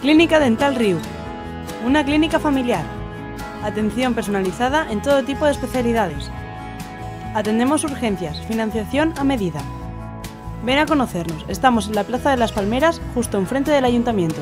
Clínica Dental río Una clínica familiar. Atención personalizada en todo tipo de especialidades. Atendemos urgencias, financiación a medida. Ven a conocernos, estamos en la Plaza de las Palmeras, justo enfrente del ayuntamiento.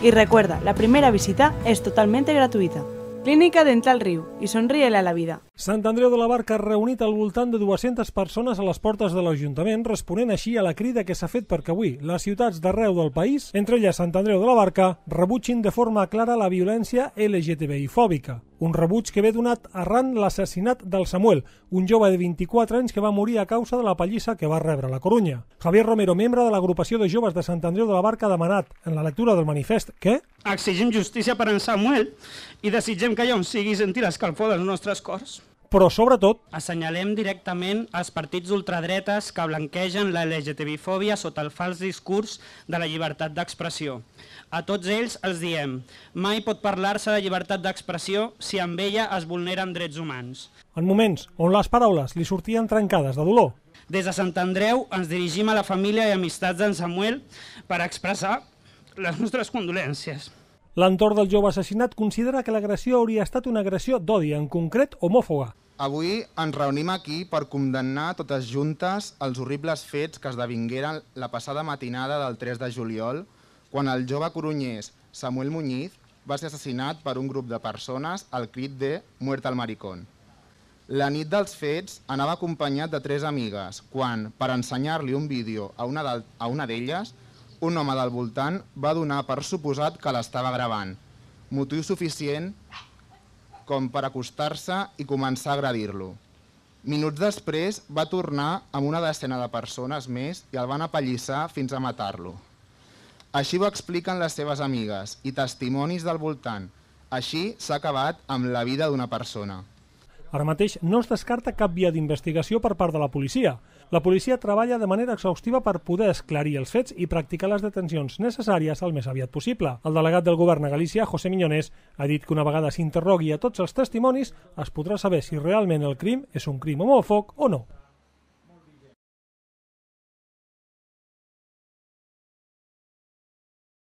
Y recuerda, la primera visita es totalmente gratuita. Clínica Dental río y sonríele a la vida. Sant Andreu de la Barca ha reunit al voltant de 200 persones a les portes de l'Ajuntament, responent així a la crida que s'ha fet perquè avui les ciutats d'arreu del país, entre elles Sant Andreu de la Barca, rebutgin de forma clara la violència LGTBI-fòbica. Un rebuig que ve donat arran l'assassinat del Samuel, un jove de 24 anys que va morir a causa de la pallissa que va rebre a la Corunya. Javier Romero, membre de l'agrupació de joves de Sant Andreu de la Barca, ha demanat en la lectura del manifest que... Exigim justícia per en Samuel i desitgem que allà on sigui sentir l'escalfor dels nostres cors però sobretot... Assenyalem directament els partits ultradretes que blanquegen la LGTB-fòbia sota el fals discurs de la llibertat d'expressió. A tots ells els diem, mai pot parlar-se de llibertat d'expressió si amb ella es vulneren drets humans. En moments on les paraules li sortien trencades de dolor. Des de Sant Andreu ens dirigim a la família i amistats d'en Samuel per expressar les nostres condolències. L'entorn del jove assassinat considera que l'agressió hauria estat una agressió d'odi, en concret homòfoga. Avui ens reunim aquí per condemnar totes juntes els horribles fets que esdevingueren la passada matinada del 3 de juliol, quan el jove corunyès Samuel Muñiz va ser assassinat per un grup de persones al crit de «Muerta al maricón». La nit dels fets anava acompanyat de tres amigues, quan, per ensenyar-li un vídeo a una d'elles, un home del voltant va donar per suposat que l'estava gravant, motiu suficient com per acostar-se i començar a agredir-lo. Minuts després va tornar amb una decena de persones més i el van apallissar fins a matar-lo. Així ho expliquen les seves amigues i testimonis del voltant. Així s'ha acabat amb la vida d'una persona. Ara mateix no es descarta cap via d'investigació per part de la policia. La policia treballa de manera exhaustiva per poder esclarir els fets i practicar les detencions necessàries el més aviat possible. El delegat del govern a Galícia, José Miñones, ha dit que una vegada s'interrogui a tots els testimonis es podrà saber si realment el crim és un crim homòfob o no.